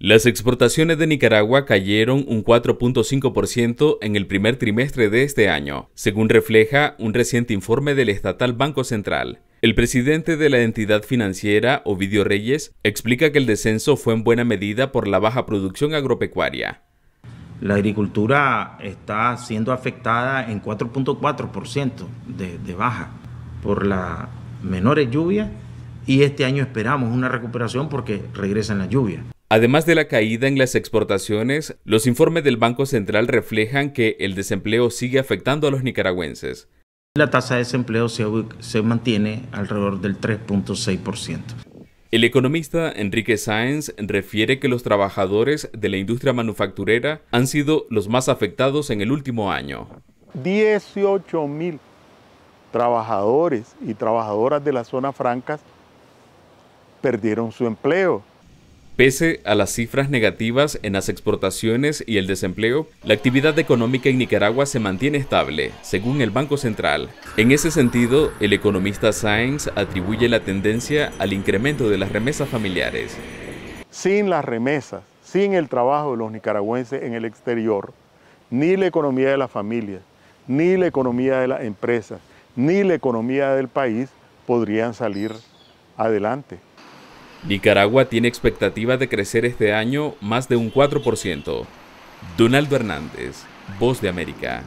Las exportaciones de Nicaragua cayeron un 4.5% en el primer trimestre de este año, según refleja un reciente informe del estatal Banco Central. El presidente de la entidad financiera, Ovidio Reyes, explica que el descenso fue en buena medida por la baja producción agropecuaria. La agricultura está siendo afectada en 4.4% de, baja por las menores lluvias y este año esperamos una recuperación porque regresan las lluvias. Además de la caída en las exportaciones, los informes del Banco Central reflejan que el desempleo sigue afectando a los nicaragüenses. La tasa de desempleo se, mantiene alrededor del 3.6%. El economista Enrique Sáenz refiere que los trabajadores de la industria manufacturera han sido los más afectados en el último año. 18 mil trabajadores y trabajadoras de las zonas francas perdieron su empleo Pese a las cifras negativas en las exportaciones y el desempleo, la actividad económica en Nicaragua se mantiene estable, según el Banco Central. En ese sentido, el economista Sáenz atribuye la tendencia al incremento de las remesas familiares. Sin las remesas, sin el trabajo de los nicaragüenses en el exterior, ni la economía de las familias, ni la economía de las empresas, ni la economía del país podrían salir adelante. Nicaragua tiene expectativa de crecer este año más de un 4%. Donaldo Hernández, Voz de América.